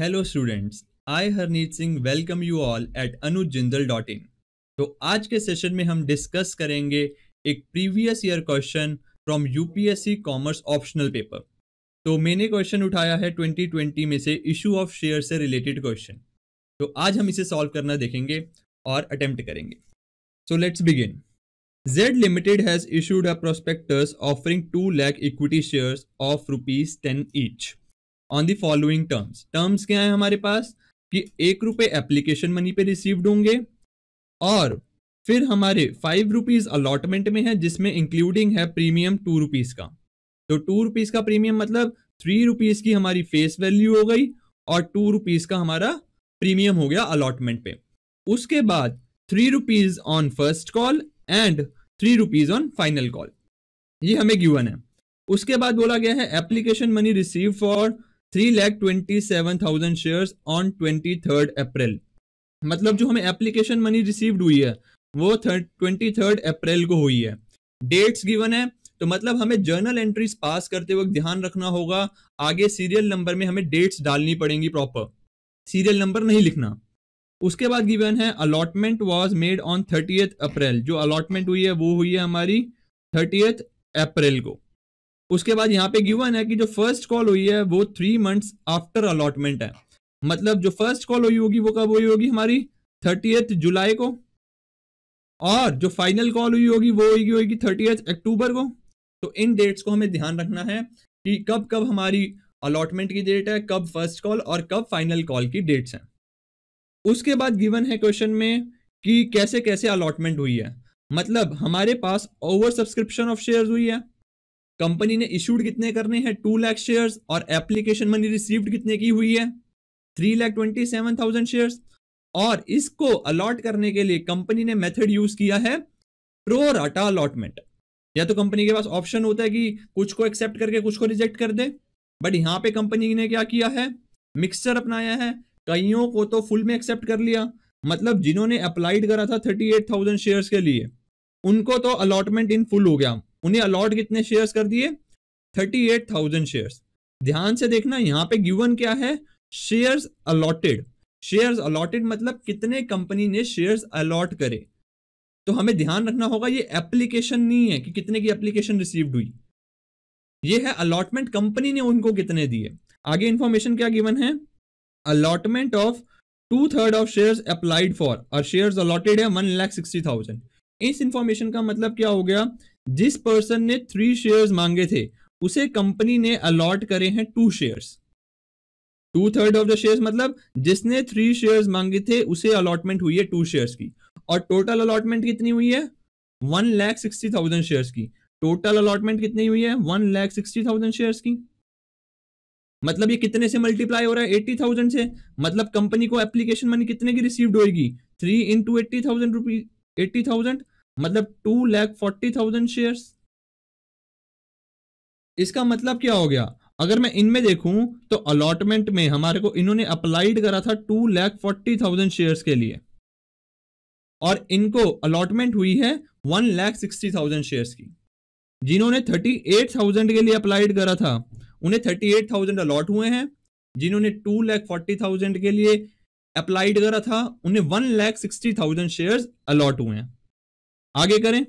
hello students I Harneet Singh welcome you all at Anu Jindal Jindal dot in तो आज के सेशन में हम डिस्कस करेंगे एक previous year question from UPSC commerce optional paper तो मैंने क्वेश्चन उठाया है 2020 में से इशू ऑफ शेयर से रिलेटेड क्वेश्चन तो आज हम इसे सॉल्व करना देखेंगे और अटेम्प्ट करेंगे so let's begin Z limited has issued a prospectus offering two lakh equity shares of rupees ten each on the following terms terms क्या है हमारे पास कि एक रुपए एप्लीकेशन मनी पे रिसीव्ड होंगे और फिर हमारे फाइव रुपीज़ अलॉटमेंट में है जिसमें इंक्लूडिंग है प्रीमियम टू रुपीज़ का तो टू रुपीज़ का प्रीमियम मतलब थ्री रुपीज़ की हमारी फेस वैल्यू हो गई और टू रुपीज़ का हमारा प्रीमियम हो गया अलॉटमेंट पे उसके बाद three rupees on first call and three rupees on final call ये हमें गिवन है उसके बाद बोला गया है application money receive for three lakh twenty seven thousand share on twenty third April मतलब जो हमें एप्लीकेशन मनी रिसीव्ड हुई है वो थर्ड ट्वेंटी थर्ड अप्रैल को हुई है डेट्स गिवन है तो मतलब हमें जर्नल एंट्रीज पास करते वक्त ध्यान रखना होगा आगे सीरियल नंबर में हमें डेट्स डालनी पड़ेंगी प्रॉपर सीरियल नंबर नहीं लिखना उसके बाद गिवन है allotment was made on thirtieth April जो अलॉटमेंट हुई है वो हुई है हमारी थर्टीथ अप्रैल को उसके बाद यहाँ पे गिवन है कि जो फर्स्ट कॉल हुई है वो थ्री मंथ्स आफ्टर अलॉटमेंट है मतलब जो फर्स्ट कॉल हुई होगी वो कब हुई होगी हमारी थर्टी जुलाई को और जो फाइनल कॉल हुई होगी वो हुई होगी थर्टी अक्टूबर को तो इन डेट्स को हमें ध्यान रखना है कि कब कब हमारी अलॉटमेंट की डेट है कब फर्स्ट कॉल और कब फाइनल कॉल की डेट्स हैं उसके बाद गिवन है क्वेश्चन में कि कैसे कैसे अलॉटमेंट हुई है मतलब हमारे पास ओवर सब्सक्रिप्शन ऑफ शेयर हुई है कंपनी ने इशूड कितने करने हैं टू लैख शेयर्स और एप्लीकेशन मनी रिसीव्ड कितने की हुई है three lakh twenty seven thousand shares और इसको अलॉट करने के लिए कंपनी ने मेथड यूज किया है प्रोराटा अलॉटमेंट या तो कंपनी के पास ऑप्शन होता है कि कुछ को एक्सेप्ट करके कुछ को रिजेक्ट कर दे बट यहाँ पे कंपनी ने क्या किया है मिक्सचर अपनाया है कईयों को तो फुल में एक्सेप्ट कर लिया मतलब जिन्होंने अप्लाइड करा था थर्टी एट थाउजेंड शेयर्स के लिए उनको तो अलॉटमेंट इन फुल हो गया उन्हें अलॉट कितने शेयर्स कर दिए थर्टी एट थाउजेंड शेयर्स ध्यान से देखना यहाँ पे गिवन क्या है शेयर्स अलॉटेड शेयर्स अलॉटेड मतलब कितने कंपनी ने शेयर्स अलॉट करे तो हमें ध्यान रखना होगा ये एप्लीकेशन नहीं है कि कितने की एप्लीकेशन रिसीव्ड हुई ये है अलॉटमेंट कंपनी ने उनको कितने दिए आगे इंफॉर्मेशन क्या गिवन है allotment of two third of shares applied for और शेयर्स अलॉटेड है वन लैख सिक्सटी थाउजेंड इस इंफॉर्मेशन का मतलब क्या हो गया जिस पर्सन ने थ्री शेयर्स मांगे थे उसे कंपनी ने अलॉट करे हैं two shares two third of the shares मतलब जिसने थ्री शेयर्स मांगे थे उसे अलॉटमेंट हुई है टू शेयर्स की और टोटल अलॉटमेंट कितनी हुई है one lakh sixty thousand share की टोटल अलॉटमेंट कितनी हुई है one lakh sixty thousand shares की मतलब ये कितने से मल्टीप्लाई हो रहा है एट्टी थाउजेंड से मतलब कंपनी को एप्लीकेशन मनी कितने की रिसीव्ड होगी three into eighty thousand rupees eighty thousand मतलब two lakh forty thousand share इसका मतलब क्या हो गया अगर मैं इनमें देखूं तो अलॉटमेंट में हमारे को इन्होंने अप्लाइड करा था two lakh forty thousand share के लिए और इनको अलॉटमेंट हुई है one lakh sixty thousand share की जिन्होंने थर्टी एट थाउजेंड के लिए अप्लाइड करा था उन्हें थर्टी एट थाउजेंड अलॉट हुए हैं जिन्होंने टू लैख फोर्टी थाउजेंड के लिए अप्लाइड करा था उन्हें one lakh sixty thousand share allot हुए हैं आगे करें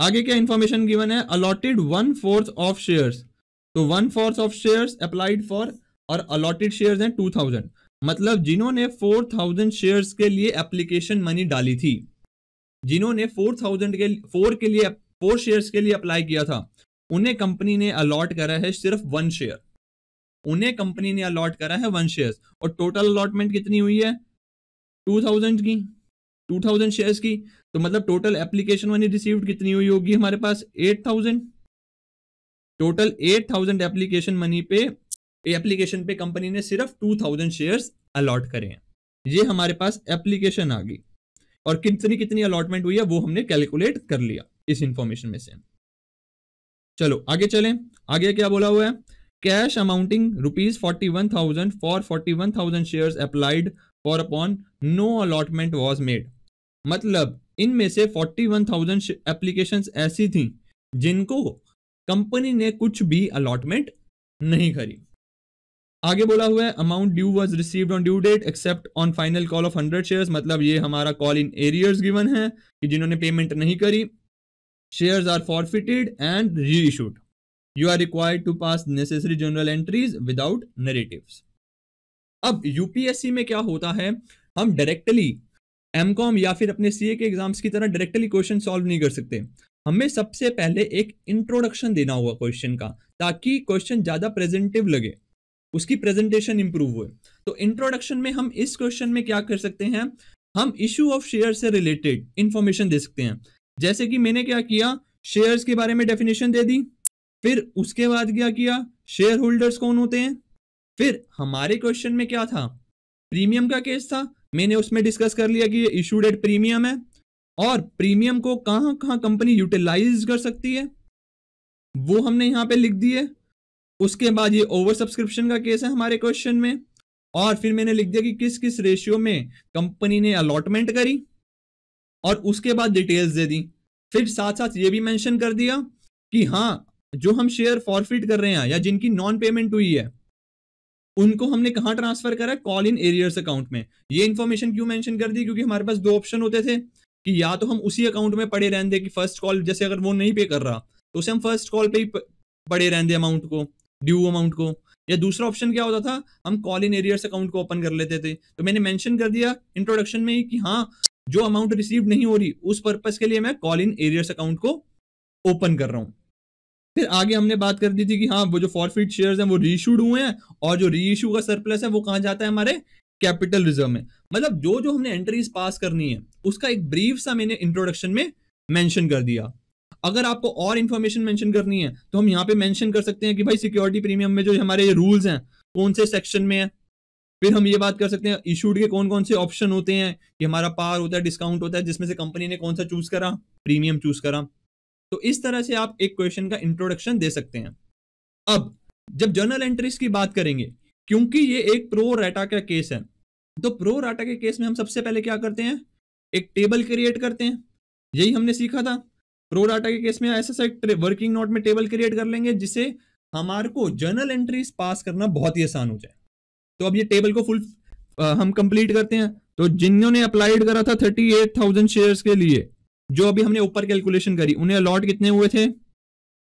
आगे क्या इंफॉर्मेशन गिवन है allotted one fourth of shares तो one fourth of shares applied for और अलॉटेड शेयर्स हैं टू थाउजेंड मतलब जिन्होंने फोर थाउजेंड शेयर के लिए एप्लीकेशन मनी डाली थी जिन्होंने फोर थाउजेंड के फोर के लिए फोर शेयर के लिए अप्लाई किया था उन्हें कंपनी ने अलॉट करा है सिर्फ वन शेयर उन्हें कंपनी ने अलॉट करा है वन शेयर और टोटल अलॉटमेंट कितनी हुई है टू थाउजेंड की टू थाउजेंड शेयर्स की तो मतलब टोटल एप्लीकेशन मनी रिसीव्ड कितनी हुई होगी हमारे पास eight thousand total eight thousand application money पे एप्लीकेशन पे कंपनी ने सिर्फ टू थाउजेंड शेयर अलॉट करे हैं ये हमारे पास एप्लीकेशन आ गई और कितनी कितनी अलॉटमेंट हुई है वो हमने कैलकुलेट कर लिया इस इंफॉर्मेशन में से चलो आगे चलें आगे क्या बोला हुआ है cash amounting rupees forty one thousand for forty one thousand share applied for upon no allotment was made मतलब इनमें से 41,000 एप्लीकेशंस ऐसी थी जिनको कंपनी ने कुछ भी अलॉटमेंट नहीं करी आगे बोला हुआ है amount due was received on due date except on final call of hundred shares मतलब ये हमारा कॉल इन एरियर्स गिवन है कि जिन्होंने पेमेंट नहीं करी shares are forfeited and reissued you are required to pass necessary journal entries without narrative अब UPSC में क्या होता है हम डायरेक्टली एम कॉम या फिर अपने सी के एग्जाम्स की तरह डायरेक्टली क्वेश्चन सॉल्व नहीं कर सकते हमें सबसे पहले एक इंट्रोडक्शन देना होगा क्वेश्चन का ताकि क्वेश्चन ज़्यादा प्रेजेंटिव लगे उसकी प्रेजेंटेशन इंप्रूव हुए तो इंट्रोडक्शन में हम इस क्वेश्चन में क्या कर सकते हैं हम इशू ऑफ शेयर से रिलेटेड इंफॉर्मेशन दे सकते हैं जैसे कि मैंने क्या किया शेयर्स के बारे में डेफिनेशन दे दी फिर उसके बाद क्या किया शेयर होल्डर्स कौन होते हैं फिर हमारे क्वेश्चन में क्या था प्रीमियम का केस था मैंने उसमें डिस्कस कर लिया कि ये इशू डेट प्रीमियम है और प्रीमियम को कहाँ कहाँ कंपनी यूटिलाइज कर सकती है वो हमने यहाँ पे लिख दिए उसके बाद ये ओवर सब्सक्रिप्शन का केस है हमारे क्वेश्चन में और फिर मैंने लिख दिया कि किस किस रेशियो में कंपनी ने अलॉटमेंट करी और उसके बाद डिटेल्स दे दी फिर साथ साथ ये भी मैंशन कर दिया कि हाँ जो हम शेयर फॉरफिट कर रहे हैं या जिनकी नॉन पेमेंट हुई है उनको हमने कहा ट्रांसफर करा कॉल इन एरियर्स अकाउंट में ये इन्फॉर्मेशन क्यों मेंशन कर दी क्योंकि हमारे पास दो ऑप्शन होते थे कि या तो हम उसी अकाउंट में पड़े रहने कि फर्स्ट कॉल जैसे अगर वो नहीं पे कर रहा तो उसे हम फर्स्ट कॉल पे ही पड़े रहने अमाउंट को ड्यू अमाउंट को या दूसरा ऑप्शन क्या होता था हम कॉल इन एरियर्स अकाउंट को ओपन कर लेते थे तो मैंने मेंशन कर दिया इंट्रोडक्शन में ही कि हाँ जो अमाउंट रिसीव नहीं हो रही उस पर्पज के लिए मैं कॉल इन एरियर्स अकाउंट को ओपन कर रहा हूँ फिर आगे हमने बात कर दी थी कि हाँ वो जो फॉरफिट शेयर हैं वो रीशूड हुए हैं और जो रीइशू का सरप्लस है वो कहाँ जाता है हमारे कैपिटल रिजर्व में मतलब जो जो हमने एंट्रीज पास करनी है उसका एक ब्रीफ सा मैंने इंट्रोडक्शन में मैंशन कर दिया अगर आपको और इन्फॉर्मेशन मेंशन करनी है तो हम यहाँ पे मेंशन कर सकते हैं कि भाई सिक्योरिटी प्रीमियम में जो हमारे ये रूल्स हैं कौन से सेक्शन में है फिर हम ये बात कर सकते हैं इशूड के कौन कौन से ऑप्शन होते हैं कि हमारा पार होता है डिस्काउंट होता है जिसमें से कंपनी ने कौन सा चूज करा प्रीमियम चूज करा तो इस तरह से आप एक क्वेश्चन का इंट्रोडक्शन दे सकते हैं अब जब जर्नल एंट्रीज की बात करेंगे क्योंकि ये एक प्रो राटा का केस है तो प्रो राटा के केस में हम सबसे पहले क्या करते हैं एक टेबल क्रिएट करते हैं यही हमने सीखा था प्रो राटा के केस में ऐसा सा एक वर्किंग नोट में टेबल क्रिएट कर लेंगे जिससे हमारे को जर्नल एंट्रीज पास करना बहुत ही आसान हो जाए तो अब ये टेबल को फुल आ, हम कंप्लीट करते हैं तो जिन्होंने अप्लाइड करा था थर्टी एट थाउजेंड शेयर्स के लिए जो अभी हमने ऊपर कैलकुलेशन करी उन्हें अलॉट कितने हुए थे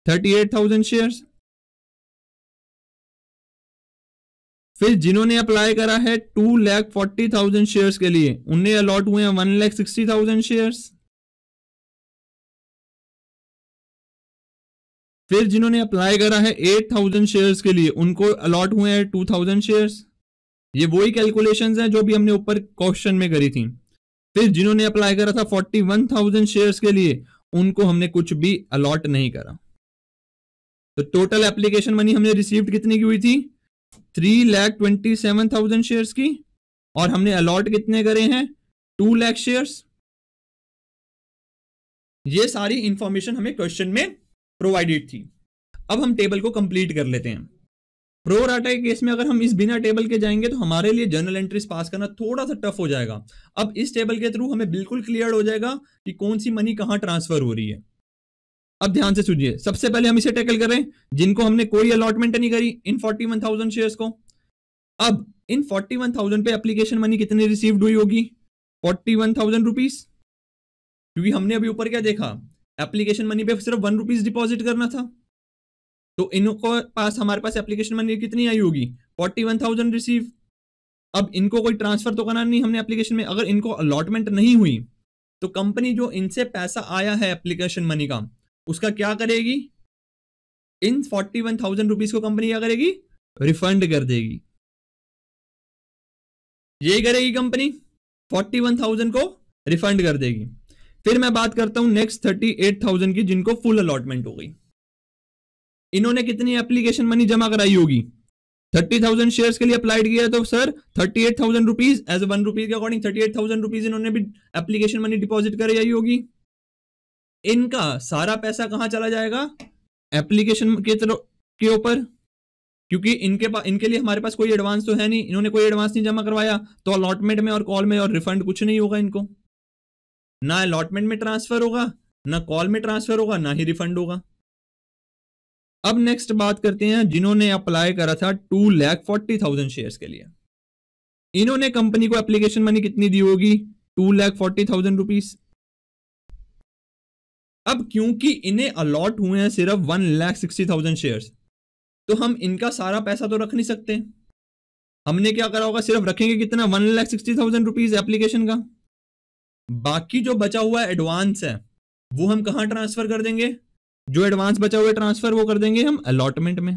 थर्टी एट थाउजेंड शेयर फिर जिन्होंने अप्लाई करा है two lakh forty thousand share के लिए उन्हें अलॉट हुए हैं one lakh sixty thousand share फिर जिन्होंने अप्लाई करा है एट थाउजेंड शेयर के लिए उनको अलॉट हुए हैं टू थाउजेंड शेयर ये वही कैलकुलेशन है जो भी हमने ऊपर क्वेश्चन में करी थी फिर जिन्होंने अप्लाई करा था फोर्टी वन थाउजेंड शेयर के लिए उनको हमने कुछ भी अलॉट नहीं करा तो टोटल एप्लीकेशन मनी हमने रिसीव कितने की हुई थी three lakh twenty seven thousand share की और हमने अलॉट कितने करे हैं टू लैख शेयर ये सारी इंफॉर्मेशन हमें क्वेश्चन में प्रोवाइडेड थी अब हम टेबल को कंप्लीट कर लेते हैं प्रोराटा के केस में अगर हम इस बिना टेबल के जाएंगे तो हमारे लिए जनरल एंट्रीज पास करना थोड़ा सा टफ हो जाएगा अब इस टेबल के थ्रू हमें बिल्कुल क्लियर हो जाएगा कि कौन सी मनी कहाँ ट्रांसफर हो रही है अब ध्यान से सुनिए सबसे पहले हम इसे टैकल करें जिनको हमने कोई अलॉटमेंट नहीं करी इन फोर्टी वन थाउजेंड शेयर को अब इन फोर्टी वन थाउजेंड पे एप्लीकेशन मनी कितनी रिसीव्ड हुई होगी फोर्टी वन थाउजेंड रुपीज क्योंकि हमने अभी ऊपर क्या देखा एप्लीकेशन मनी पे सिर्फ वन रुपीज डिपॉजिट करना था तो इनको पास हमारे पास एप्लीकेशन मनी कितनी आई होगी फोर्टी वन थाउजेंड रिसीव अब इनको कोई ट्रांसफर तो करना नहीं हमने एप्लीकेशन में अगर इनको अलॉटमेंट नहीं हुई तो कंपनी जो इनसे पैसा आया है एप्लीकेशन मनी का उसका क्या करेगी इन फोर्टी वन थाउजेंड रुपीज को कंपनी क्या करेगी रिफंड कर देगी यही करेगी कंपनी फोर्टी वन थाउजेंड को रिफंड कर देगी फिर मैं बात करता हूं नेक्स्ट थर्टी एट थाउजेंड की जिनको फुल अलॉटमेंट हो गई इन्होंने कितनी एप्लीकेशन मनी जमा कराई होगी थर्टी थाउजेंड शेयर के लिए अप्लाइड किया तो sir thirty eight thousand rupees as one rupees के according thirty eight thousand rupees इन्होंने भी एप्लीकेशन मनी डिपॉजिट कराई होगी इनका सारा पैसा कहां चला जाएगा एप्लीकेशन के के ऊपर क्योंकि इनके पास इनके लिए हमारे पास कोई एडवांस तो है नहीं इन्होंने कोई एडवांस नहीं जमा करवाया तो अलॉटमेंट में और कॉल में और रिफंड कुछ नहीं होगा इनको ना अलॉटमेंट में ट्रांसफर होगा ना कॉल में ट्रांसफर होगा ना ही रिफंड होगा अब नेक्स्ट बात करते हैं जिन्होंने अप्लाई करा था two lakh forty thousand share के लिए इन्होंने कंपनी को एप्लीकेशन मनी कितनी दी होगी two lakh forty thousand rupees अब क्योंकि इन्हें अलॉट हुए हैं सिर्फ one lakh sixty thousand share तो हम इनका सारा पैसा तो रख नहीं सकते हमने क्या करा होगा सिर्फ रखेंगे कितना one lakh sixty thousand rupees application का बाकी जो बचा हुआ एडवांस है वो हम कहाँ ट्रांसफर कर देंगे जो एडवांस बचा हुआ ट्रांसफर वो कर देंगे हम अलॉटमेंट में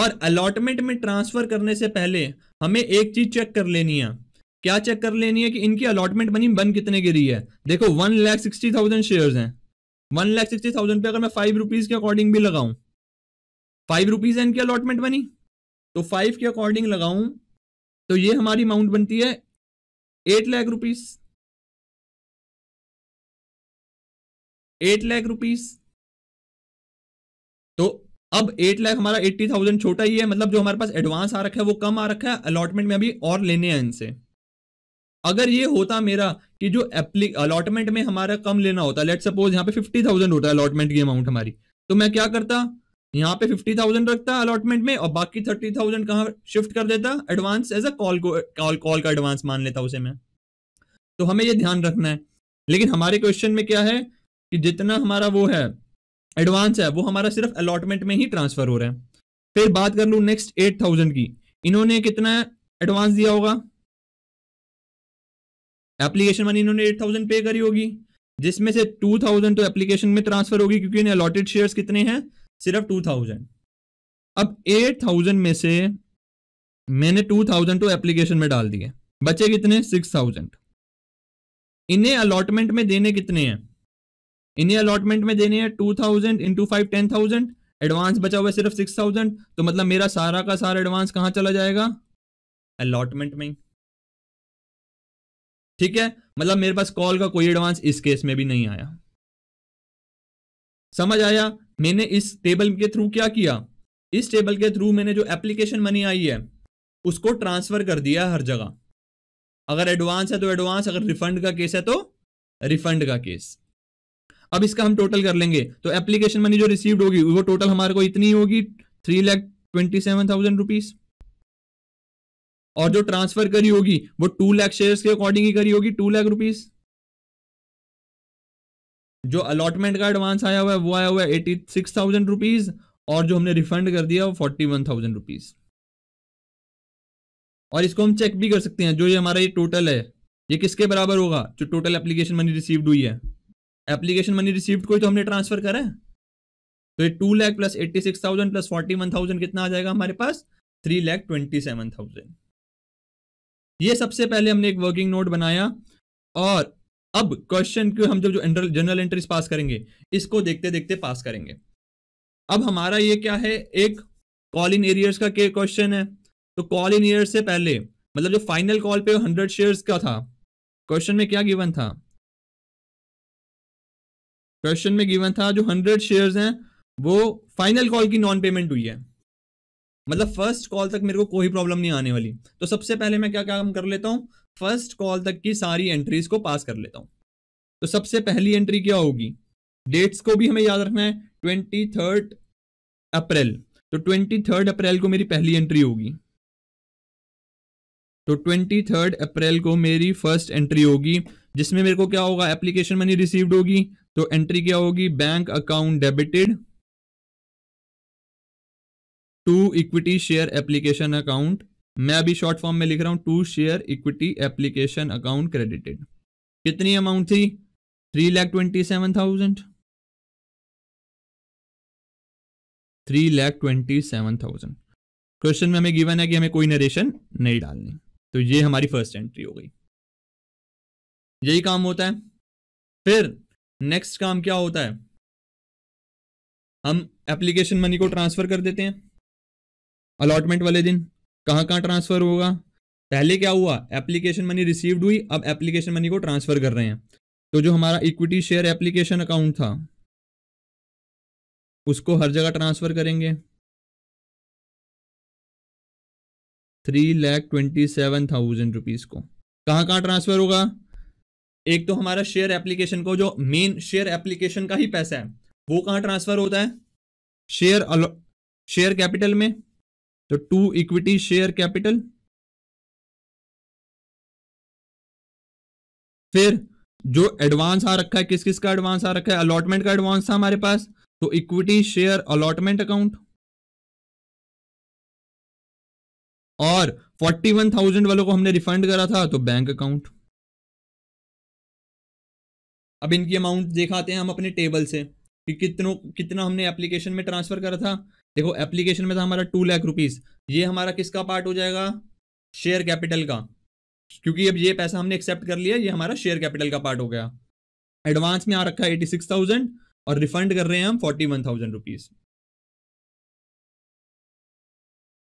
और अलॉटमेंट में ट्रांसफर करने से पहले हमें एक चीज चेक कर लेनी है क्या चेक कर लेनी है कि इनकी अलॉटमेंट बनी बन कितने गिरी है देखो one lakh sixty thousand share है वन लैख सिक्सटी थाउजेंड पे अगर मैं फाइव रुपीज के अकॉर्डिंग भी लगाऊं फाइव रुपीज है इनकी अलॉटमेंट बनी तो फाइव के अकॉर्डिंग लगाऊं तो ये हमारी अमाउंट बनती है eight lakh rupees eight lakh rupees तो अब एट लाख हमारा एट्टी थाउजेंड छोटा ही है मतलब जो हमारे पास एडवांस आ रखा है वो कम आ रखा है अलॉटमेंट में अभी और लेने हैं इनसे अगर ये होता मेरा कि जो अलॉटमेंट में हमारा कम लेना होता लेट सपोज यहाँ पे फिफ्टी थाउजेंड होता है अलॉटमेंट की अमाउंट हमारी तो मैं क्या करता यहाँ पे फिफ्टी थाउजेंड रखता अलॉटमेंट में और बाकी थर्टी थाउजेंड कहाँ शिफ्ट कर देता advance as a call call call का एडवांस मान लेता उसे मैं तो हमें ये ध्यान रखना है लेकिन हमारे क्वेश्चन में क्या है कि जितना हमारा वो है एडवांस है वो हमारा सिर्फ अलॉटमेंट में ही ट्रांसफर हो रहा है फिर बात कर लू नेक्स्ट एट थाउजेंड की इन्होंने कितना एडवांस दिया होगा एप्लीकेशन मनी इन्होंने एट थाउजेंड पे करी होगी जिसमें से टू थाउजेंड तो एप्लीकेशन में ट्रांसफर होगी क्योंकि इन्हें अलॉटेड शेयर कितने हैं सिर्फ टू थाउजेंड अब एट थाउजेंड में से मैंने टू थाउजेंड तो एप्लीकेशन में डाल दिए बचे कितने सिक्स थाउजेंड इन्हें अलॉटमेंट में देने कितने हैं इन्हें अलॉटमेंट में देने हैं two thousand into five ten thousand advance बचा हुआ है सिर्फ सिक्स थाउजेंड तो मतलब मेरा सारा का सारा एडवांस कहाँ चला जाएगा अलॉटमेंट में ठीक है मतलब मेरे पास कॉल का कोई एडवांस इस केस में भी नहीं आया समझ आया मैंने इस टेबल के थ्रू क्या किया इस टेबल के थ्रू मैंने जो एप्लीकेशन मनी आई है उसको ट्रांसफर कर दिया हर जगह अगर एडवांस है तो एडवांस अगर रिफंड का केस है तो रिफंड का केस अब इसका हम टोटल कर लेंगे तो एप्लीकेशन मनी जो रिसीव्ड होगी वो टोटल हमारे को इतनी होगी three lakh twenty seven thousand rupees और जो ट्रांसफर करी होगी वो टू लैख शेयर के अकॉर्डिंग ही करी होगी टू लैख रुपीज जो अलॉटमेंट का एडवांस आया हुआ है वो आया हुआ है एटी सिक्स थाउजेंड रुपीज और जो हमने रिफंड कर दिया वो फोर्टी वन थाउजेंड रुपीज और इसको हम चेक भी कर सकते हैं जो ये हमारा ये टोटल है ये किसके बराबर होगा जो टोटल एप्लीकेशन मनी रिसीव्ड हुई है एप्लीकेशन मनी रिसीव्ड कोई तो हमने ट्रांसफर करा है तो ये two lakh plus eighty six thousand plus forty one thousand कितना आ जाएगा हमारे पास three lakh twenty seven thousand ये सबसे पहले हमने एक वर्किंग नोट बनाया और अब क्वेश्चन को हम जब जो जनरल एंट्रीज पास करेंगे इसको देखते देखते पास करेंगे अब हमारा ये क्या है एक कॉल इन एरियर्स का के क्वेश्चन है तो कॉल इन एरियर से पहले मतलब जो फाइनल कॉल पे हंड्रेड शेयर्स का था क्वेश्चन में क्या गिवन था क्वेश्चन में गिवन था जो हंड्रेड शेयर्स हैं वो फाइनल कॉल की नॉन पेमेंट हुई है मतलब फर्स्ट कॉल तक मेरे को कोई प्रॉब्लम नहीं आने वाली तो सबसे पहले मैं क्या काम कर लेता हूँ फर्स्ट कॉल तक की सारी एंट्रीज को पास कर लेता हूँ तो सबसे पहली एंट्री क्या होगी डेट्स को भी हमें याद रखना है ट्वेंटी अप्रैल तो ट्वेंटी अप्रैल को मेरी पहली एंट्री होगी तो ट्वेंटी अप्रैल को मेरी फर्स्ट एंट्री होगी जिसमें मेरे को क्या होगा एप्लीकेशन मनी रिसीव्ड होगी तो एंट्री क्या होगी bank account debited to equity share application account मैं अभी शॉर्ट फॉर्म में लिख रहा हूं to share equity application account credited कितनी अमाउंट थी three lakh twenty seven thousand three lakh twenty seven thousand question में हमें गिवन है कि हमें कोई नरेशन नहीं डालनी तो ये हमारी फर्स्ट एंट्री हो गई यही काम होता है फिर नेक्स्ट काम क्या होता है हम एप्लीकेशन मनी को ट्रांसफर कर देते हैं अलॉटमेंट वाले दिन कहाँ कहाँ ट्रांसफर होगा पहले क्या हुआ एप्लीकेशन मनी रिसीव्ड हुई अब एप्लीकेशन मनी को ट्रांसफर कर रहे हैं तो जो हमारा इक्विटी शेयर एप्लीकेशन अकाउंट था उसको हर जगह ट्रांसफर करेंगे three lakh twenty seven thousand rupees को कहाँ कहाँ ट्रांसफर होगा एक तो हमारा शेयर एप्लीकेशन को जो मेन शेयर एप्लीकेशन का ही पैसा है वो कहाँ ट्रांसफर होता है शेयर शेयर कैपिटल में तो टू इक्विटी शेयर कैपिटल फिर जो एडवांस आ रखा है किस किस का एडवांस आ रखा है अलॉटमेंट का एडवांस था हमारे पास तो इक्विटी शेयर अलॉटमेंट अकाउंट और फोर्टी वन थाउजेंड वालों को हमने रिफंड करा था तो बैंक अकाउंट अब इनकी अमाउंट देखाते हैं हम अपने टेबल से कि कितनों कितना हमने एप्लीकेशन में ट्रांसफ़र करा था देखो एप्लीकेशन में था हमारा टू लाख रुपीज़ ये हमारा किसका पार्ट हो जाएगा शेयर कैपिटल का क्योंकि अब ये पैसा हमने एक्सेप्ट कर लिया ये हमारा शेयर कैपिटल का पार्ट हो गया एडवांस में आ रखा है एटी सिक्स थाउजेंड और रिफंड कर रहे हैं हम फोर्टी वन थाउजेंड रुपीज़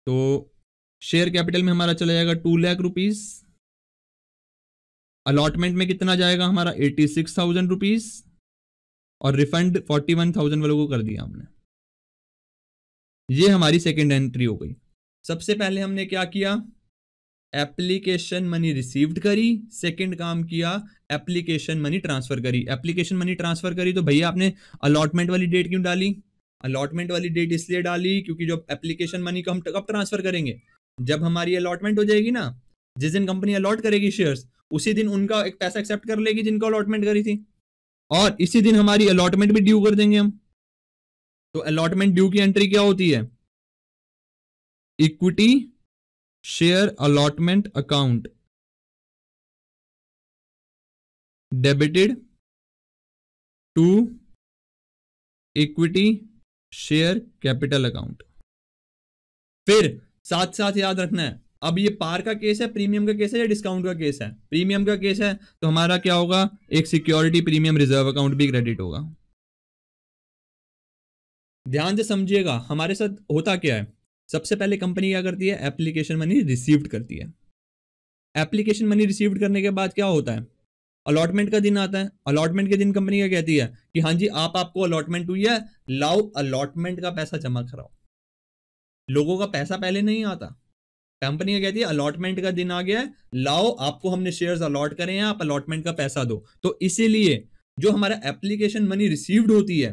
तो शेयर कैपिटल में हमारा चला जाएगा टू लाख रुपीज़ अलॉटमेंट में कितना जाएगा हमारा एटी सिक्स थाउजेंड रुपीज और रिफंड फोर्टी वन थाउजेंड वालों को कर दिया हमने ये हमारी सेकेंड एंट्री हो गई सबसे पहले हमने क्या किया एप्लीकेशन मनी रिसीव्ड करी सेकेंड काम किया एप्लीकेशन मनी ट्रांसफर करी एप्लीकेशन मनी ट्रांसफर करी तो भैया आपने अलॉटमेंट वाली डेट क्यों डाली अलॉटमेंट वाली डेट इसलिए डाली क्योंकि जो एप्लीकेशन मनी को हम कब ट्रांसफर करेंगे जब हमारी अलॉटमेंट हो जाएगी ना जिस दिन कंपनी अलॉट करेगी शेयर्स उसी दिन उनका एक पैसा एक्सेप्ट कर लेगी जिनको अलॉटमेंट करी थी और इसी दिन हमारी अलॉटमेंट भी ड्यू कर देंगे हम तो अलॉटमेंट ड्यू की एंट्री क्या होती है equity share allotment account debited to equity share capital account फिर साथ साथ याद रखना है अब ये पार का केस है प्रीमियम का केस है या डिस्काउंट का केस है प्रीमियम का केस है तो हमारा क्या होगा एक सिक्योरिटी प्रीमियम रिजर्व अकाउंट भी क्रेडिट होगा ध्यान से समझिएगा हमारे साथ होता क्या है सबसे पहले कंपनी क्या करती है एप्लीकेशन मनी रिसीव्ड करती है एप्लीकेशन मनी रिसीव्ड करने के बाद क्या होता है अलॉटमेंट का दिन आता है अलॉटमेंट के दिन कंपनी क्या कहती है कि हाँ जी आप आपको अलॉटमेंट हुई है लाओ अलॉटमेंट का पैसा जमा कराओ लोगों का पैसा पहले नहीं आता कंपनी कहती है अलॉटमेंट का दिन आ गया है लाओ आपको हमने शेयर्स अलॉट करें हैं आप अलॉटमेंट का पैसा दो तो इसीलिए जो हमारा एप्लीकेशन मनी रिसीव्ड होती है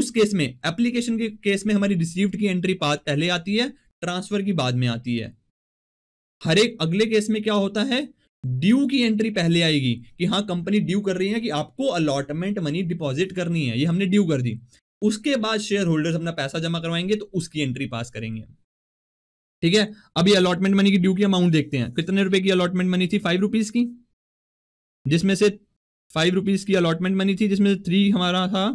उस केस में एप्लीकेशन के केस में हमारी रिसीव्ड की एंट्री पहले आती है ट्रांसफर की बाद में आती है हर एक अगले केस में क्या होता है ड्यू की एंट्री पहले आएगी कि हाँ कंपनी ड्यू कर रही है कि आपको अलॉटमेंट मनी डिपॉजिट करनी है ये हमने ड्यू कर दी उसके बाद शेयर होल्डर्स अपना पैसा जमा करवाएंगे तो उसकी एंट्री पास करेंगे ठीक है अभी अलॉटमेंट मनी की ड्यू की अमाउंट देखते हैं कितने रुपए की अलॉटमेंट मनी थी फाइव रुपीज की जिसमें से फाइव रुपीज की अलॉटमेंट मनी थी जिसमें से थ्री हमारा था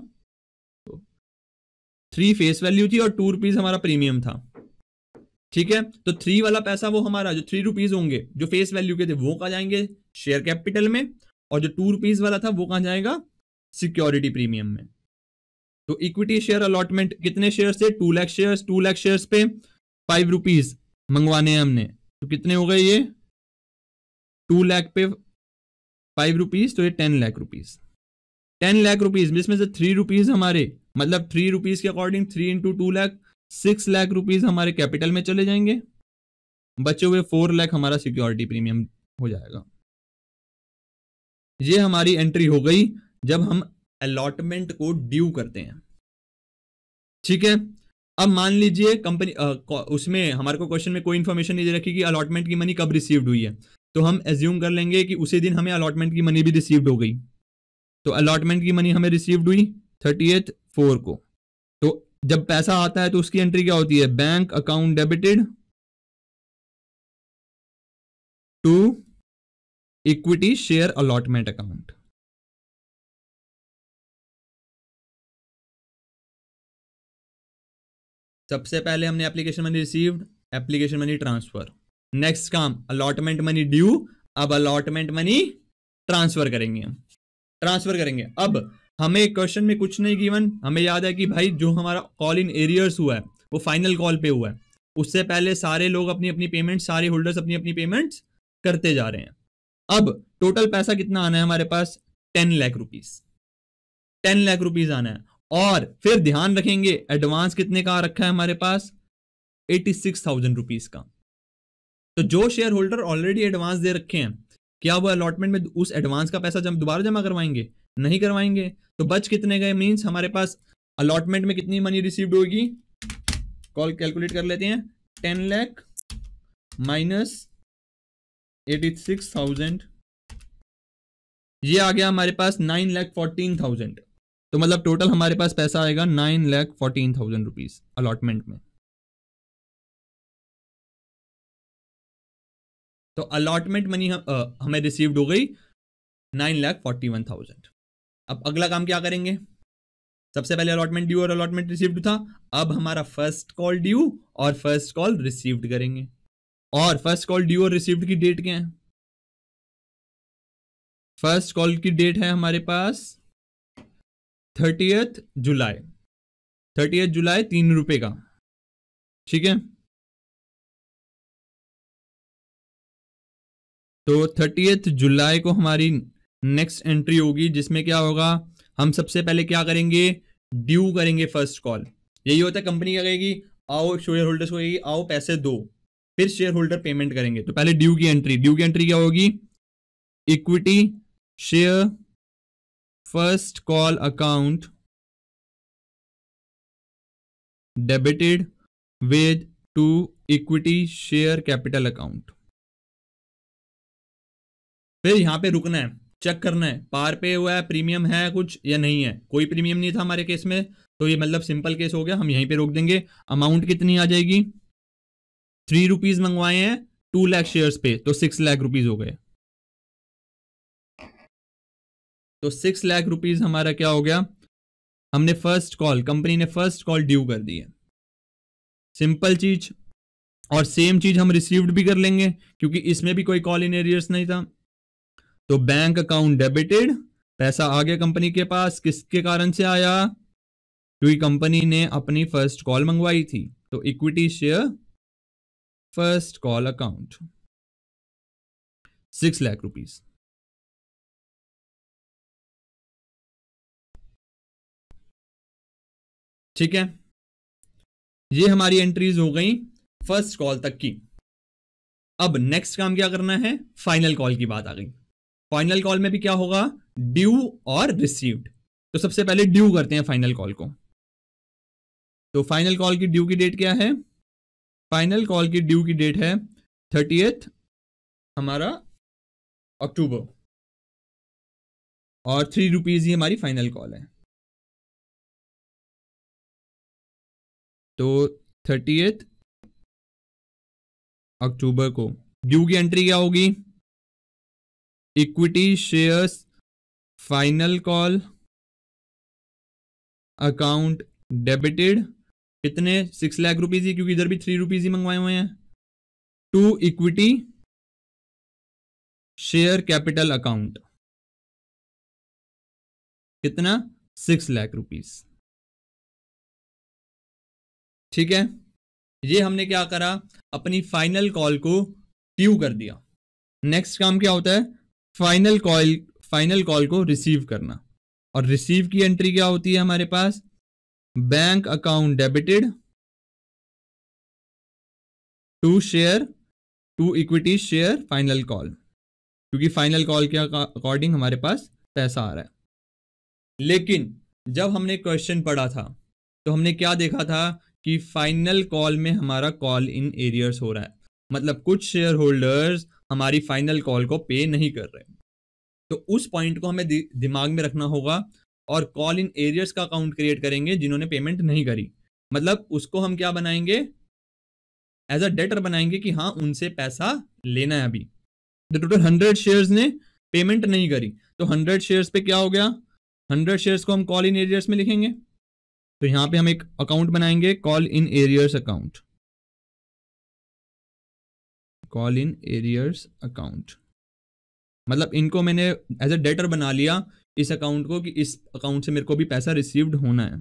थ्री फेस वैल्यू थी और टू रुपीज हमारा प्रीमियम था ठीक है तो थ्री वाला पैसा वो हमारा जो थ्री रुपीज होंगे जो फेस वैल्यू के थे वो कहा जाएंगे शेयर कैपिटल में और जो टू रुपीज वाला था वो कहा जाएगा सिक्योरिटी प्रीमियम में तो इक्विटी शेयर अलॉटमेंट कितने शेयर थे two lakh share two lakh share पे फाइव रुपीज मंगवाने हैं हमने तो कितने हो गए ये टू लैख पे फाइव रुपीज तो ये ten lakh rupees ten lakh rupees जिसमें से थ्री रुपीज हमारे मतलब थ्री रुपीज के according three into two lakh six lakh rupees हमारे कैपिटल में चले जाएंगे बचे हुए फोर लैख हमारा सिक्योरिटी प्रीमियम हो जाएगा ये हमारी एंट्री हो गई जब हम अलॉटमेंट को ड्यू करते हैं ठीक है अब मान लीजिए कंपनी उसमें हमारे को क्वेश्चन में कोई इन्फॉर्मेशन नहीं दे रखी कि अलॉटमेंट की मनी कब रिसीव्ड हुई है तो हम एज्यूम कर लेंगे कि उसी दिन हमें अलॉटमेंट की मनी भी रिसीव्ड हो गई तो अलॉटमेंट की मनी हमें रिसीव्ड हुई थर्टी एथ फोर को तो जब पैसा आता है तो उसकी एंट्री क्या होती है bank account debited to equity share allotment account सबसे पहले हमने application money received application money transfer next काम अलॉटमेंट मनी ड्यू अब अलॉटमेंट मनी ट्रांसफर करेंगे हम ट्रांसफर करेंगे अब हमें क्वेश्चन में कुछ नहीं गिवन हमें याद है कि भाई जो हमारा कॉल इन एरियर्स हुआ है वो फाइनल कॉल पे हुआ है उससे पहले सारे लोग अपनी अपनी पेमेंट सारे होल्डर्स अपनी अपनी पेमेंट करते जा रहे हैं अब टोटल पैसा कितना आना है हमारे पास ten lakh rupees ten lakh rupees आना है और फिर ध्यान रखेंगे एडवांस कितने का रखा है हमारे पास एटी सिक्स थाउजेंड रुपीज का तो जो शेयर होल्डर ऑलरेडी एडवांस दे रखे हैं क्या वो अलॉटमेंट में उस एडवांस का पैसा जब दोबारा जमा करवाएंगे नहीं करवाएंगे तो बच कितने गए मीन्स हमारे पास अलॉटमेंट में कितनी मनी रिसीव्ड होगी कॉल कैलकुलेट कर लेते हैं ten lakh minus eighty six thousand ये आ गया हमारे पास नाइन लैख फोर्टीन थाउजेंड तो मतलब टोटल हमारे पास पैसा आएगा nine lakh fourteen thousand rupees allotment में तो अलॉटमेंट मनी हम, आ, हमें रिसीव्ड हो गई nine lakh forty one thousand अब अगला काम क्या करेंगे सबसे पहले अलॉटमेंट ड्यू और अलॉटमेंट रिसीव्ड था अब हमारा फर्स्ट कॉल ड्यू और फर्स्ट कॉल रिसीव्ड करेंगे और फर्स्ट कॉल ड्यू और रिसीव्ड की डेट क्या है फर्स्ट कॉल की डेट है हमारे पास थर्टीएथ जुलाई थर्टीएथ जुलाई तीन रुपए का ठीक है तो थर्टीएथ जुलाई को हमारी नेक्स्ट एंट्री होगी जिसमें क्या होगा हम सबसे पहले क्या करेंगे ड्यू करेंगे फर्स्ट कॉल यही होता है कंपनी क्या कहेगी आओ शेयर होल्डर्स को कहेगी आओ पैसे दो फिर शेयर होल्डर पेमेंट करेंगे तो पहले ड्यू की एंट्री ड्यू की एंट्री क्या होगी equity share first call account debited with to equity share capital account फिर यहां पे रुकना है चेक करना है पार पे हुआ है प्रीमियम है कुछ या नहीं है कोई प्रीमियम नहीं था हमारे केस में तो ये मतलब सिंपल केस हो गया हम यहीं पे रोक देंगे अमाउंट कितनी आ जाएगी थ्री रुपीज मंगवाए हैं टू लैख शेयर्स पे तो सिक्स लाख रुपीज हो गए तो सिक्स लाख रुपीज हमारा क्या हो गया हमने फर्स्ट कॉल कंपनी ने फर्स्ट कॉल ड्यू कर दी है सिंपल चीज और सेम चीज हम रिसीव्ड भी कर लेंगे क्योंकि इसमें भी कोई कॉल इन एरियर्स नहीं था तो बैंक अकाउंट डेबिटेड पैसा आ गया कंपनी के पास किसके कारण से आया क्योंकि कंपनी ने अपनी फर्स्ट कॉल मंगवाई थी तो equity share first call account six lakh rupees ठीक है ये हमारी एंट्रीज हो गई फर्स्ट कॉल तक की अब नेक्स्ट काम क्या करना है फाइनल कॉल की बात आ गई फाइनल कॉल में भी क्या होगा ड्यू और रिसीव्ड तो सबसे पहले ड्यू करते हैं फाइनल कॉल को तो फाइनल कॉल की ड्यू की डेट क्या है फाइनल कॉल की ड्यू की डेट है थर्टी हमारा अक्टूबर और थ्री रुपीज़ ही हमारी फाइनल कॉल है तो थर्टी अक्टूबर को ड्यू की एंट्री क्या होगी equity shares final call account debited कितने सिक्स लाख रुपीज ही क्योंकि इधर भी थ्री रुपीज ही मंगवाए हुए हैं to equity share capital account कितना सिक्स लाख रुपीज ठीक है ये हमने क्या करा अपनी फाइनल कॉल को ट्यू कर दिया नेक्स्ट काम क्या होता है फाइनल कॉल फाइनल कॉल को रिसीव करना और रिसीव की एंट्री क्या होती है हमारे पास bank account debited to share to equity share final call क्योंकि फाइनल कॉल के अकॉर्डिंग हमारे पास पैसा आ रहा है लेकिन जब हमने क्वेश्चन पढ़ा था तो हमने क्या देखा था कि फाइनल कॉल में हमारा कॉल इन एरियर्स हो रहा है मतलब कुछ शेयर होल्डर्स हमारी फाइनल कॉल को पे नहीं कर रहे तो उस पॉइंट को हमें दि, दिमाग में रखना होगा और कॉल इन एरियर्स का अकाउंट क्रिएट करेंगे जिन्होंने पेमेंट नहीं करी मतलब उसको हम क्या बनाएंगे एज अ डेटर बनाएंगे कि हाँ उनसे पैसा लेना है अभी द टोटल हंड्रेड शेयर्स ने पेमेंट नहीं करी तो हंड्रेड शेयर्स पे क्या हो गया हंड्रेड शेयर्स को हम कॉल इन एरियर्स में लिखेंगे तो यहां पे हम एक अकाउंट बनाएंगे call in arrears account call in arrears account मतलब इनको मैंने एज ए डेटर बना लिया इस अकाउंट को कि इस अकाउंट से मेरे को भी पैसा रिसीव्ड होना है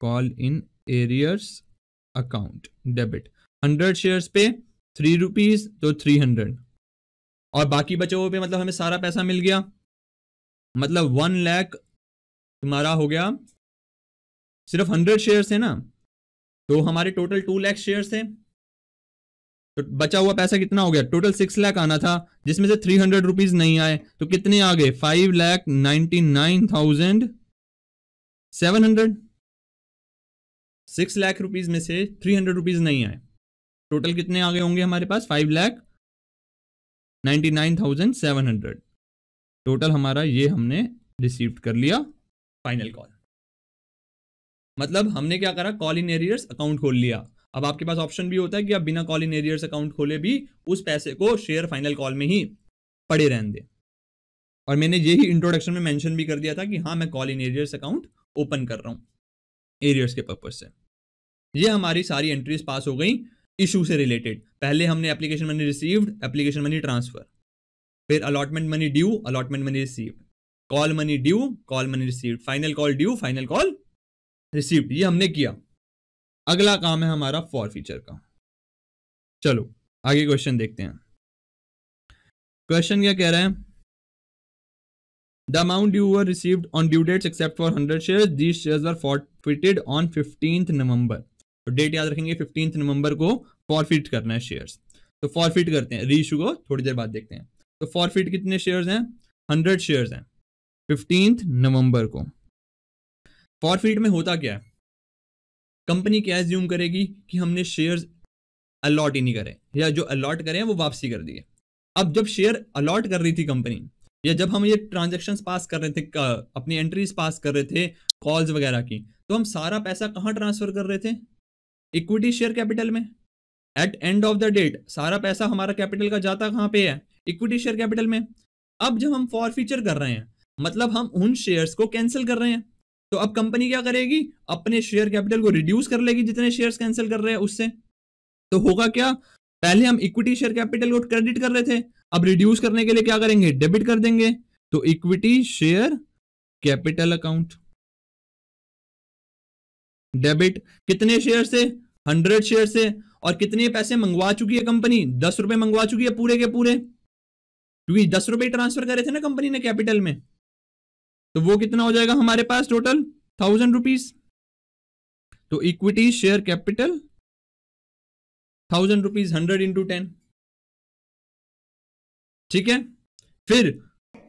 call in arrears account debit hundred shares पे थ्री रुपीज़ तो थ्री हंड्रेड और बाकी बचे हुए पे मतलब हमें सारा पैसा मिल गया मतलब वन लैख तुम्हारा हो गया सिर्फ हंड्रेड शेयर्स है ना तो हमारे टोटल टू लैख शेयर्स है तो बचा हुआ पैसा कितना हो गया टोटल सिक्स लाख आना था जिसमें से थ्री हंड्रेड रुपीज नहीं आए तो कितने आ गए five lakh ninety nine thousand seven hundred six lakh rupees में से थ्री हंड्रेड रुपीज नहीं आए टोटल कितने आ गए होंगे हमारे पास five lakh ninety nine thousand seven hundred total हमारा ये हमने रिसीव कर लिया फाइनल कॉल मतलब हमने क्या करा कॉल इन एरियर्स अकाउंट खोल लिया अब आपके पास ऑप्शन भी होता है कि आप बिना कॉल इन एरियर्स अकाउंट खोले भी उस पैसे को शेयर फाइनल कॉल में ही पड़े रहने दें और मैंने यही इंट्रोडक्शन में मैंशन भी कर दिया था कि हाँ मैं call in arrears account open कर रहा हूँ एरियर्स के पर्पज से ये हमारी सारी एंट्रीज पास हो गई इशू से रिलेटेड पहले हमने application money received application money transfer फिर allotment money due allotment money received call money due call money received final call due final call received ये हमने किया अगला काम है हमारा फॉर फीचर का चलो आगे क्वेश्चन देखते हैं क्वेश्चन क्या कह रहे हैं the amount you were received on due dates except for hundred share these share were forfeited on fifteenth November तो डेट याद रखेंगे फिफ्टींथ नवंबर को फॉरफिट करना है शेयर तो फॉरफिट करते हैं रीशू को थोड़ी देर बाद देखते हैं तो फॉरफिट कितने शेयर्स हैं हंड्रेड शेयर्स हैं फिफ्टींथ नवंबर को फॉरफिट में होता क्या है कंपनी क्या एज्यूम करेगी कि हमने शेयर अलॉट ही नहीं करे या जो अलॉट करे हैं वो वापसी कर दिए अब जब शेयर अलॉट कर रही थी कंपनी या जब हम ये ट्रांजेक्शन पास कर रहे थे अपनी एंट्रीज पास कर रहे थे कॉल्स वगैरह की तो हम सारा पैसा कहाँ ट्रांसफर कर रहे थे इक्विटी शेयर कैपिटल में at end of the date सारा पैसा हमारा कैपिटल का जाता कहाँ पे है इक्विटी शेयर कैपिटल में अब जब हम फॉर फ्यूचर कर रहे हैं मतलब हम उन शेयर्स को कैंसिल कर रहे हैं तो अब कंपनी क्या करेगी अपने शेयर कैपिटल को रिड्यूस कर लेगी जितने शेयर्स कैंसिल कर रहे हैं उससे तो होगा क्या पहले हम इक्विटी शेयर कैपिटल को क्रेडिट कर रहे थे अब रिड्यूस करने के लिए क्या करेंगे डेबिट कर देंगे तो equity share capital account debit कितने शेयर से हंड्रेड शेयर से और कितने पैसे मंगवा चुकी है कंपनी दस रुपए मंगवा चुकी है पूरे के पूरे क्योंकि दस रुपए ट्रांसफर करे थे ना कंपनी ने कैपिटल में तो वो कितना हो जाएगा हमारे पास टोटल थाउजेंड रुपीज तो equity share capital thousand rupees hundred into ten ठीक है फिर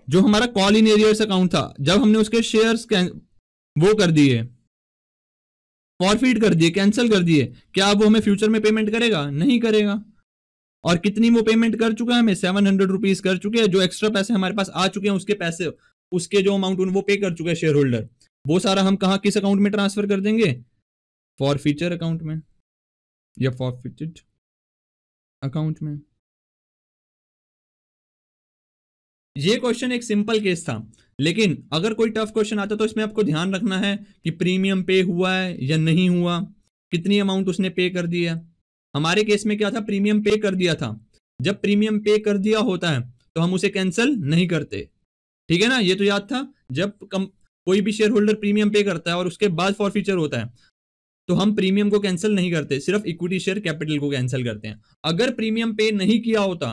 जो हमारा कॉल इन एरियर्स अकाउंट था जब हमने उसके शेयर्स वो कर दिए फॉरफिट कर दिए कैंसिल कर दिए क्या वो हमें फ्यूचर में पेमेंट करेगा नहीं करेगा और कितनी वो पेमेंट कर चुका है हमें सेवन हंड्रेड रुपीज कर चुके हैं जो एक्स्ट्रा पैसे हमारे पास आ चुके हैं उसके पैसे उसके जो अमाउंट वो पे कर चुका है शेयर होल्डर वो सारा हम कहा किस अकाउंट में ट्रांसफर कर देंगे फॉर फ्यूचर अकाउंट में या फॉर फ्यूचर अकाउंट में ये क्वेश्चन एक सिंपल केस था लेकिन अगर कोई टफ क्वेश्चन आता तो इसमें आपको ध्यान रखना है कि प्रीमियम पे हुआ है या नहीं हुआ कितनी अमाउंट उसने पे कर दी है हमारे केस में क्या था प्रीमियम पे कर दिया था जब प्रीमियम पे कर दिया होता है तो हम उसे कैंसिल नहीं करते ठीक है ना ये तो याद था जब कम कोई भी शेयर होल्डर प्रीमियम पे करता है और उसके बाद फ्यूचर होता है तो हम प्रीमियम को कैंसिल नहीं करते सिर्फ इक्विटी शेयर कैपिटल को कैंसिल करते हैं अगर प्रीमियम पे नहीं किया होता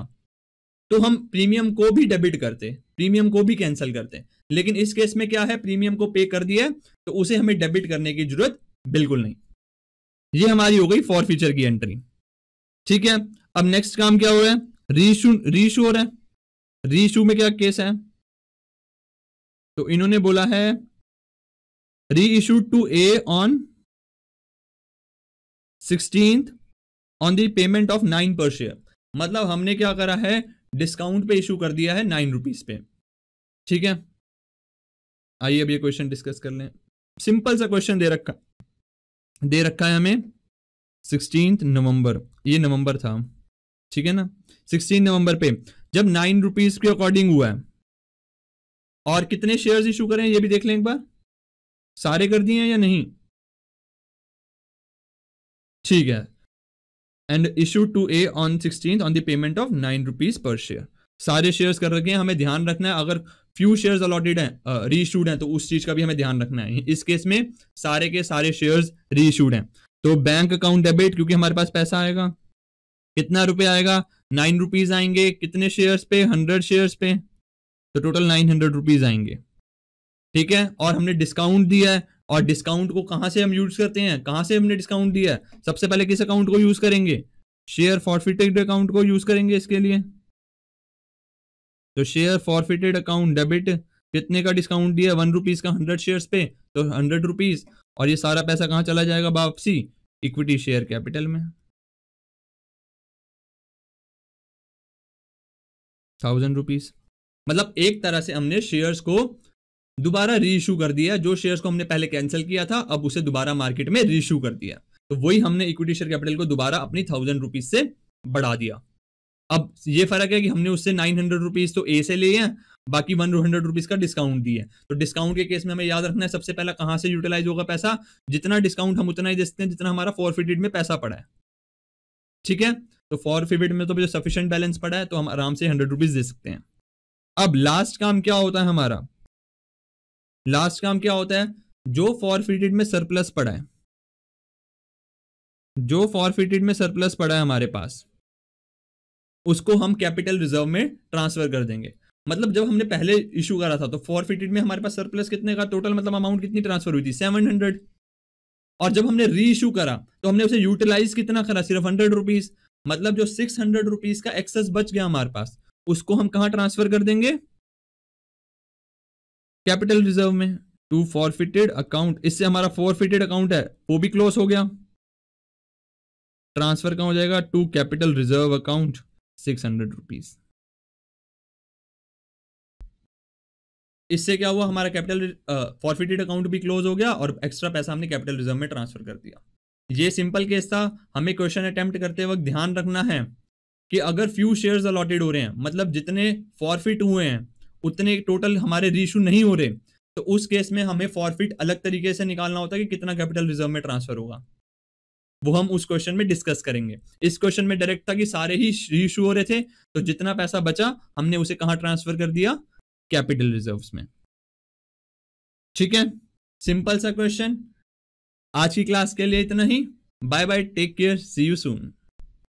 तो हम प्रीमियम को भी डेबिट करते प्रीमियम को भी कैंसिल करते लेकिन इस केस में क्या है प्रीमियम को पे कर दिया तो उसे हमें डेबिट करने की जरूरत बिल्कुल नहीं ये हमारी हो गई फॉर फ्यूचर की एंट्री ठीक है अब नेक्स्ट काम क्या हो रहा है रीशू रीशू हो रहा है रीशू में क्या केस है तो इन्होंने बोला है reissue to A on sixteenth on the payment of nine per share मतलब हमने क्या करा है डिस्काउंट पे इशू कर दिया है नाइन रुपीज पे ठीक है आइए अब ये क्वेश्चन डिस्कस कर लें सिंपल सा क्वेश्चन दे रखा दे रखा है हमें सिक्सटीन नवंबर ये नवंबर था ठीक है ना सिक्सटीन नवंबर पे जब नाइन रुपीज के अकॉर्डिंग हुआ है और कितने शेयर्स इशू करें ये भी देख लें एक बार सारे कर दिए हैं या नहीं ठीक है and issue to A on sixteen on the payment of nine rupees per share सारे शेयर्स कर रखे हैं हमें ध्यान रखना है अगर फ्यू शेयर्स अलॉटेड हैं री इशूड हैं तो उस चीज का भी हमें ध्यान रखना है इस केस में सारे के सारे शेयर्स री इशूड हैं तो बैंक अकाउंट डेबिट क्योंकि हमारे पास पैसा आएगा कितना रुपए आएगा नाइन रुपीज आएंगे कितने शेयर्स पे हंड्रेड शेयर्स पे तो टोटल नाइन हंड्रेड रुपीज़ आएंगे ठीक है और हमने डिस्काउंट दिया है और डिस्काउंट को कहां से हम यूज़ करते हैं कहाँ से हमने डिस्काउंट दिया है सबसे पहले किस अकाउंट को यूज़ करेंगे शेयर फॉरफिटेड अकाउंट को यूज़ करेंगे इसके लिए तो शेयर फॉरफिटेड अकाउंट डेबिट कितने का डिस्काउंट दिया वन रुपीज़ का हंड्रेड शेयर्स पे तो हंड्रेड रुपीज़ और ये सारा पैसा कहाँ चला जाएगा वापसी इक्विटी शेयर कैपिटल में थाउजेंड रुपीज़ मतलब एक तरह से हमने शेयर्स को दोबारा रीइशू कर दिया जो शेयर्स को हमने पहले कैंसिल किया था अब उसे दोबारा मार्केट में रीइशू कर दिया तो वही हमने इक्विटी शेयर कैपिटल को दोबारा अपनी थाउजेंड रुपीज से बढ़ा दिया अब ये फर्क है कि हमने उससे नाइन हंड्रेड रुपीज तो ए से लिए हैं बाकी वन हंड्रेड रुपीज का डिस्काउंट दिए तो डिस्काउंट के केस में हमें याद रखना है सबसे पहला कहां से यूटिलाइज होगा पैसा जितना डिस्काउंट हम उतना ही दे सकते हैं जितना हमारा फॉरफिटेड में पैसा पड़ा है ठीक है तो फॉरफिटेड में तो सफिशियंट बैलेंस पड़ा है तो हम आराम से हंड्रेड रुपीज दे सकते हैं अब लास्ट काम क्या होता है हमारा लास्ट काम क्या होता है जो फॉरफिटेड में सरप्लस पड़ा है जो फॉरफिटेड में सरप्लस पड़ा है हमारे पास उसको हम कैपिटल रिजर्व में ट्रांसफर कर देंगे मतलब जब हमने पहले इशू करा था तो फॉरफिटेड में हमारे पास सरप्लस कितने का टोटल मतलब अमाउंट कितनी ट्रांसफर हुई थी सेवन हंड्रेड और जब हमने री इशू करा तो हमने उसे यूटिलाइज कितना करा सिर्फ हंड्रेड रुपीज मतलब जो सिक्स हंड्रेड रुपीज का एक्सेस बच गया हमारे पास उसको हम कहा ट्रांसफर कर देंगे कैपिटल रिजर्व में टू फॉरफिटेड अकाउंट इससे हमारा फॉरफिटेड अकाउंट है वो भी क्लोज हो गया ट्रांसफर कहा हो जाएगा to capital reserve account six hundred rupees इससे क्या हुआ हमारा कैपिटल फॉरफिटेड अकाउंट भी क्लोज हो गया और एक्स्ट्रा पैसा हमने कैपिटल रिजर्व में ट्रांसफर कर दिया ये सिंपल केस था हमें क्वेश्चन अटेम्प्ट करते वक्त ध्यान रखना है कि अगर फ्यू शेयर्स अलॉटेड हो रहे हैं मतलब जितने फॉरफिट हुए हैं उतने टोटल हमारे रीशू नहीं हो रहे तो उस केस में हमें फॉरफिट अलग तरीके से निकालना होता है कि कितना कैपिटल रिजर्व में ट्रांसफर होगा वो हम उस क्वेश्चन में डिस्कस करेंगे इस क्वेश्चन में डायरेक्ट था कि सारे ही रीशू हो रहे थे तो जितना पैसा बचा हमने उसे कहाँ ट्रांसफर कर दिया कैपिटल रिजर्व में ठीक है सिंपल सा क्वेश्चन आज की क्लास के लिए इतना ही bye bye take care see you soon